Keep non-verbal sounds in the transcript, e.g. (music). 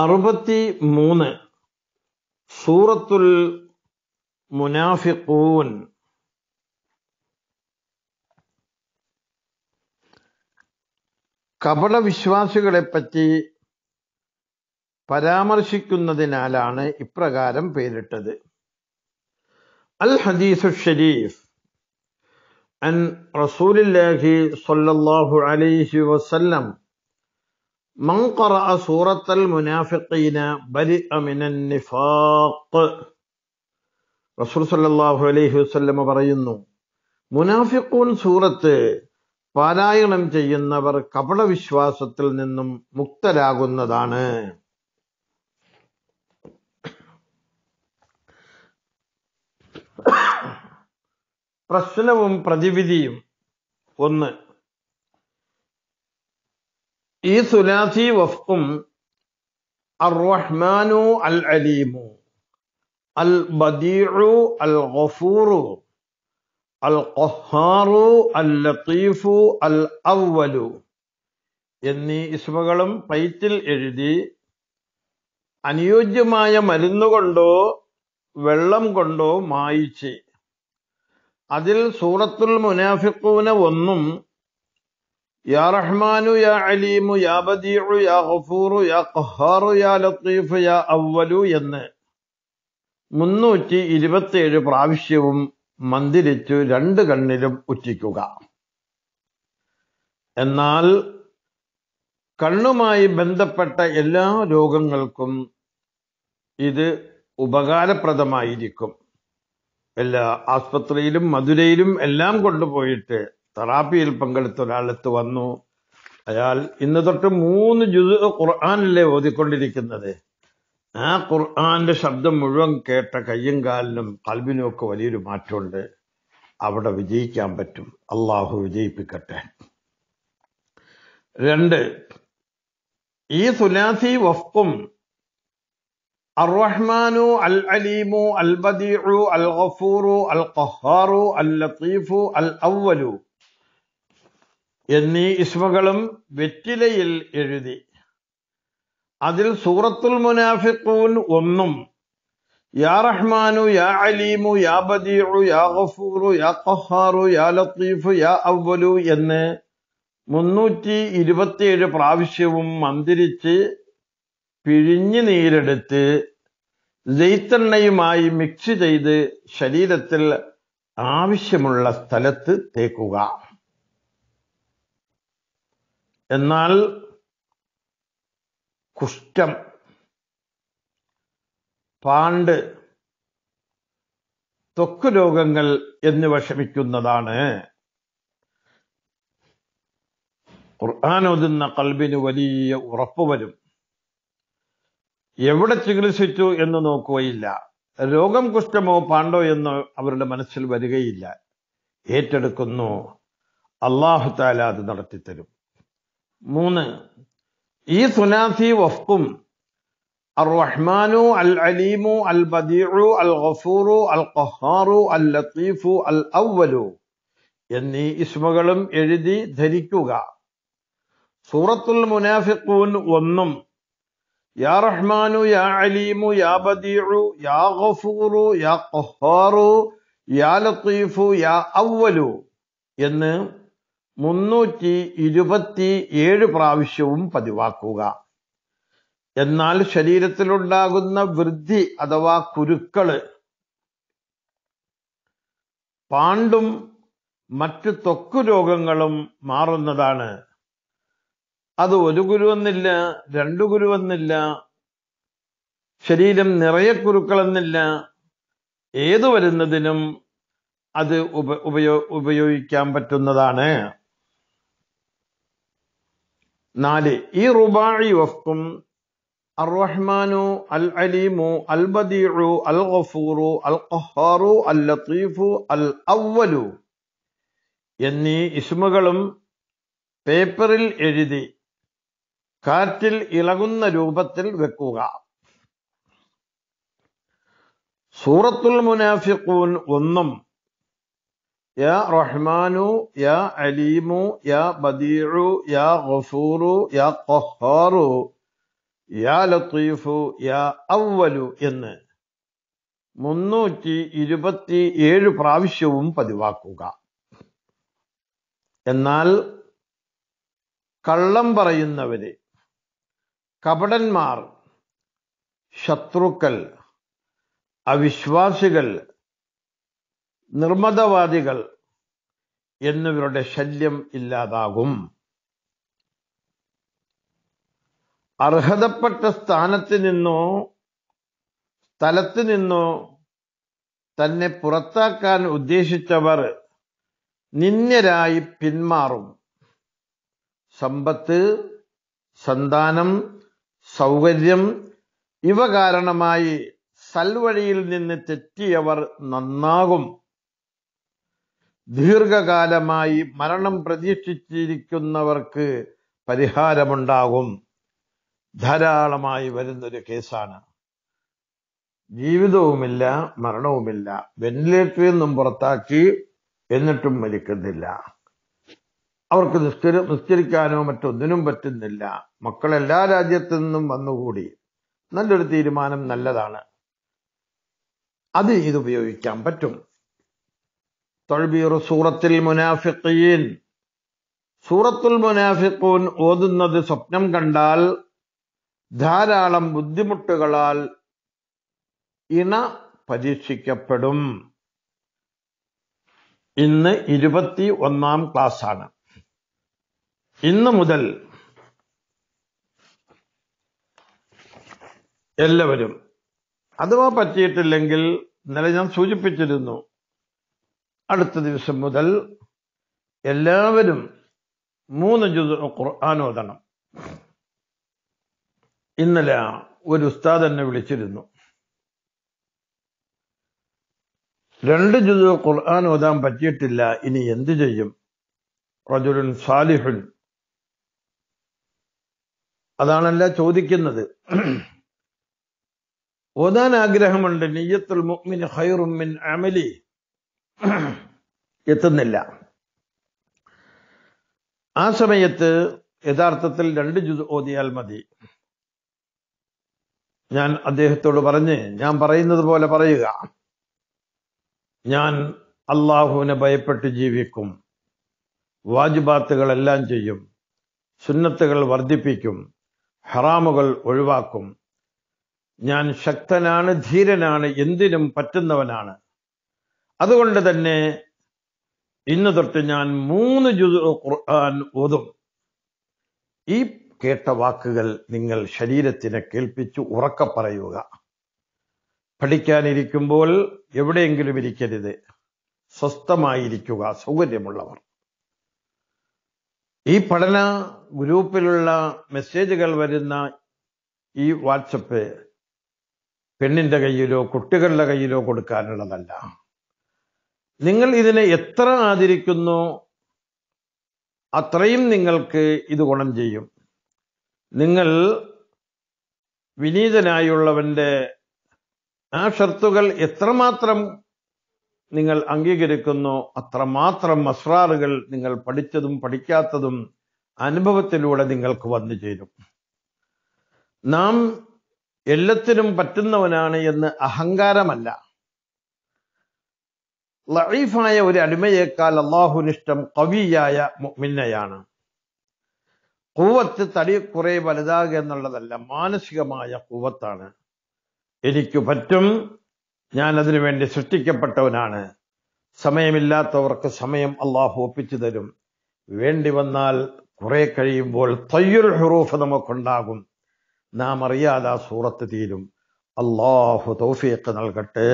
അറുപത്തി മൂന്ന് സൂറത്തുൽ മുനാഫിഖൂൻ പറ്റി പരാമർശിക്കുന്നതിനാലാണ് ഇപ്രകാരം പേരിട്ടത് അൽ ഹദീസു ഷരീഫ് അൻ റസൂലില്ലാഹി സല്ലല്ലാഹു അലൈഹി വസല്ലം മൻ ഖറഅ സൂറത്തൽ മുനാഫിഖീന ബരിഅ മിനൻ നിഫാഖ് റസൂൽ സല്ലല്ലാഹു അലൈഹി വസല്ലം പറയുന്നു മുനാഫിഖൂൻ സൂറത്ത് പാരായണം ചെയ്യുന്നവർ കപടവിശ്വാസത്തിൽ നിന്നും മുക്തരാകുന്നതാണ് പ്രശ്നവും പ്രതിവിധിയും ഒന്ന് ഈ സുലാസി വഫും റഹ്മാനു അൽ അലീമു അൽ ബദീറു അൽ ഗഫൂറു അൽ ഖഹാറു അൽ ലത്തീഫു അൽ അവലു എന്നീ ഇസ്മകളും പൈറ്റിൽ എഴുതി അനുയോജ്യമായ മരുന്നുകൊണ്ടോ വെള്ളം കൊണ്ടോ മായിച്ച് അതിൽ സൂറത്തുൽ മുനാഫിക്കൂന ഒന്നും يا رحمن يا عليم يا بديع يا غفور يا قهار يا لطيف يا أول എന്ന് മുന്നൂറ്റി ഇരുപത്തിയേഴ് പ്രാവശ്യവും മന്ദിരിച്ചു രണ്ട് കണ്ണിലും ഉറ്റിക്കുക എന്നാൽ കണ്ണുമായി ബന്ധപ്പെട്ട എല്ലാ രോഗങ്ങൾക്കും ഇത് ഉപകാരപ്രദമായിരിക്കും എല്ലാ ആസ്പത്രിയിലും മധുരയിലും എല്ലാം കൊണ്ടുപോയിട്ട് തറാപ്പിയിൽ പങ്കെടുത്ത ഒരാളെത്ത് വന്നു അയാൾ ഇന്ന് തൊട്ട് മൂന്ന് ജുദ് ഖുർആാനല്ലേ ഓതിക്കൊണ്ടിരിക്കുന്നത് ആ ഖുർആാന്റെ ശബ്ദം മുഴുവൻ കേട്ട കയ്യും കാലിനും കൽബിനും ഒക്കെ വലിയൊരു മാറ്റമുണ്ട് അവിടെ വിജയിക്കാൻ പറ്റും അള്ളാഹു വിജയിപ്പിക്കട്ടെ രണ്ട് ഈ സുനാസി വഫ്കും അർറഹ്മാനു അൽ അലീമു അൽ ബദീഉ അൽ ഗഫൂറു അൽ ഖഹാറു അൽ ലത്തീഫു അൽ അവ്വലു എന്നീ ഇസ്മകളും വെറ്റിലയിൽ എഴുതി അതിൽ സൂറത്തുൽ മുനാഫിഖൂൻ ഒന്നും യാ റഹ്മാനു യാ അലീമു യാ ബദീഉ യാ ഗഫൂറു യാ ഖഹാറു യാ ലത്തീഫ് യാ അവ്വലു എന്ന് മുന്നൂറ്റി ഇരുപത്തിയേഴ് പ്രാവശ്യവും മന്ദിരിച്ച് പിഴിഞ്ഞ് നീരെടുത്ത് ജെയ്ത്തെണ്ണയുമായി മിക്സ് ചെയ്ത് ശരീരത്തിൽ ആവശ്യമുള്ള സ്ഥലത്ത് തേക്കുക എന്നാൽ കുഷ്ഠം പാണ്ട് ത്വക്ക് രോഗങ്ങൾ എന്നിവ ശമിക്കുന്നതാണ് ഖുർആാനൊതുന്ന കൽബിന് വലിയ ഉറപ്പ് വരും എവിടെ ചികിത്സിച്ചു എന്ന് നോക്കുകയില്ല രോഗം കുഷ്ഠമോ പാണ്ടോ എന്ന് അവരുടെ മനസ്സിൽ വരികയില്ല ഏറ്റെടുക്കുന്നു അള്ളാഹുത്താല അത് നടത്തിത്തരും മൂന്ന് ഈ സുനാസി വഫ്കും الرحمن العليم البديع الغفور القهار اللطيف الأول എന്നീ ഇസ്മകളും എഴുതി ധരിക്കുക സൂറത്തുൽ മുനാഫിഖൂൻ ഒന്നും യാ റഹ്മാനു യാ അലീമു യാ ബദീഉ യാ ഗഫൂറു യാ ഖഹാറു യാ ലത്തീഫു യാ അവ്വലു എന്ന് മുന്നൂറ്റി ഇരുപത്തി ഏഴ് പ്രാവശ്യവും പതിവാക്കുക എന്നാൽ ശരീരത്തിലുണ്ടാകുന്ന വൃദ്ധി അഥവാ കുരുക്കള് പാണ്ടും മറ്റ് തൊക്ക് രോഗങ്ങളും മാറുന്നതാണ് അത് ഒരു കുരുവെന്നില്ല രണ്ടു കുരുവെന്നില്ല ശരീരം നിറയെ കുരുക്കളെന്നില്ല ഏതു വരുന്നതിനും അത് ഉപ ഉപയോ ഉപയോഗിക്കാൻ പറ്റുന്നതാണ് നാല് ഈ റുബായി വഫ്തും അർറഹ്മാനു അൽ അലീമു അൽ ബദീഉ അൽ ഗഫൂറു അൽ ഖഹാറു അൽ ലത്തീഫു അൽ അവ്വലു എന്നീ ഇസ്മുകളും പേപ്പറിൽ എഴുതി കാറ്റിൽ ഇളകുന്ന രൂപത്തിൽ വെക്കുക സൂറത്തുൽ മുനാഫിഖൂൻ ഒന്നും യാ റഹ്മാനു യാ അലീമു യാ ബദീഉ യാ ഗഫൂറു യാ ഖഹാറു യാ ലത്തീഫു യാ അവ്വലു എന്ന് മുന്നൂറ്റി ഇരുപത്തി ഏഴ് പ്രാവശ്യവും പതിവാക്കുക എന്നാൽ കള്ളം പറയുന്നവര് കപടന്മാർ ശത്രുക്കൾ അവിശ്വാസികൾ നിർമ്മതവാദികൾ എന്നിവരുടെ ശല്യം ഇല്ലാതാകും അർഹതപ്പെട്ട സ്ഥാനത്ത് നിന്നോ സ്ഥലത്ത് നിന്നോ തന്നെ പുറത്താക്കാൻ ഉദ്ദേശിച്ചവർ നിന്യരായി പിന്മാറും സമ്പത്ത് സന്താനം സൗകര്യം ഇവ കാരണമായി സൽവഴിയിൽ നിന്ന് തെറ്റിയവർ നന്നാകും ദീർഘകാലമായി മരണം പ്രതീക്ഷിച്ചിരിക്കുന്നവർക്ക് പരിഹാരമുണ്ടാകും ധാരാളമായി വരുന്നൊരു കേസാണ് ജീവിതവുമില്ല മരണവുമില്ല വെന്റിലേറ്ററിൽ നിന്നും പുറത്താക്കി എന്നിട്ടും മരിക്കുന്നില്ല അവർക്ക് നിസ്കരി നിസ്കരിക്കാനോ മറ്റൊന്നിനും പറ്റുന്നില്ല മക്കൾ എല്ലാ രാജ്യത്തു നിന്നും വന്നുകൂടി നല്ലൊരു തീരുമാനം നല്ലതാണ് അത് ഇത് ഉപയോഗിക്കാൻ പറ്റും തഴ്ബീർ സൂറത്തിൽ മുനാഫിക്കീൻ സൂറത്തുൽ മുനാഫിക്കൂൻ ഓതുന്നത് സ്വപ്നം കണ്ടാൽ ധാരാളം ബുദ്ധിമുട്ടുകളാൽ ഇണ പരീക്ഷിക്കപ്പെടും ഇന്ന് ഇരുപത്തി ഒന്നാം ക്ലാസ്സാണ് ഇന്ന് മുതൽ എല്ലാവരും അഥവാ പറ്റിയിട്ടില്ലെങ്കിൽ ഇന്നലെ ഞാൻ സൂചിപ്പിച്ചിരുന്നു അടുത്ത ദിവസം മുതൽ എല്ലാവരും മൂന്ന് ജുസ് ഖുർആൻ ഇന്നലെ ഒരു ഉസ്താദ് എന്നെ വിളിച്ചിരുന്നു രണ്ട് ജുസ് ഖുർആൻ ഓതാൻ പറ്റിയിട്ടില്ല ഇനി എന്തു ചെയ്യും റജുലുൻ സാലിഹുൻ അതാണല്ല ചോദിക്കുന്നത് ഓതാൻ ആഗ്രഹമുണ്ട് നിയ്യത്തുൽ മുഅ്മിൻ ഖൈറും മിൻ അമലി (clears throat) എത്തുന്നില്ല ആ സമയത്ത് യഥാർത്ഥത്തിൽ രണ്ട് ജുസ് ഓതിയാൽ മതി ഞാൻ അദ്ദേഹത്തോട് പറഞ്ഞ് ഞാൻ പറയുന്നത് പോലെ പറയുക ഞാൻ അള്ളാഹുവിനെ ഭയപ്പെട്ട് ജീവിക്കും വാജിബാത്തുകളെല്ലാം ചെയ്യും സുന്നത്തുകൾ വർദ്ധിപ്പിക്കും ഹറാമുകൾ ഒഴിവാക്കും ഞാൻ ശക്തനാണ് ധീരനാണ് എന്തിനും പറ്റുന്നവനാണ് അതുകൊണ്ട് തന്നെ ഇന്ന് തൊട്ട് ഞാൻ മൂന്ന് ജുസ് ഖുർആൻ ഓതും ഈ കേട്ട വാക്കുകൾ നിങ്ങൾ ശരീരത്തിനെ കേൾപ്പിച്ചു ഉറക്ക പറയുക പഠിക്കാനിരിക്കുമ്പോൾ എവിടെയെങ്കിലും ഇരിക്കരുത് സ്വസ്ഥമായിരിക്കുക സൗകര്യമുള്ളവർ ഈ പഠന ഗ്രൂപ്പിലുള്ള മെസ്സേജുകൾ വരുന്ന ഈ വാട്സപ്പ് പെണ്ണിന്റെ കയ്യിലോ കുട്ടികളുടെ കയ്യിലോ കൊടുക്കാനുള്ളതല്ല നിങ്ങൾ ഇതിനെ എത്ര ആദരിക്കുന്നു അത്രയും നിങ്ങൾക്ക് ഇത് ഗുണം ചെയ്യും നിങ്ങൾ വിനീതനായുള്ളവന്റെ ആ ഷർത്തുകൾ എത്രമാത്രം നിങ്ങൾ അംഗീകരിക്കുന്നു അത്രമാത്രം മസ്രാറുകൾ നിങ്ങൾ പഠിച്ചതും പഠിക്കാത്തതും അനുഭവത്തിലൂടെ നിങ്ങൾക്ക് വന്നു ചേരും നാം എല്ലാത്തിനും പറ്റുന്നവനാണ് എന്ന് അഹങ്കാരമല്ല ലൈഫായ ഒരു അടിമയേക്കാൾ അള്ളാഹുനിഷ്ടം കവിയായ മിന്നയാണ് കൂവത്ത് തടി കുറെ വലുതാകുക എന്നുള്ളതല്ല മാനസികമായ കൂവത്താണ് എനിക്ക് പറ്റും ഞാൻ അതിനു വേണ്ടി സൃഷ്ടിക്കപ്പെട്ടവനാണ് സമയമില്ലാത്തവർക്ക് സമയം അള്ളാഹു ഒപ്പിച്ചു തരും വേണ്ടി വന്നാൽ കുറെ കഴിയുമ്പോൾ തയ്യുർ ഹുറൂഫ് നമുക്കുണ്ടാകും നാം അറിയാതെ ആ സൂറത്ത് തീരും അള്ളാഹു തൗഫീഖ് നൽകട്ടെ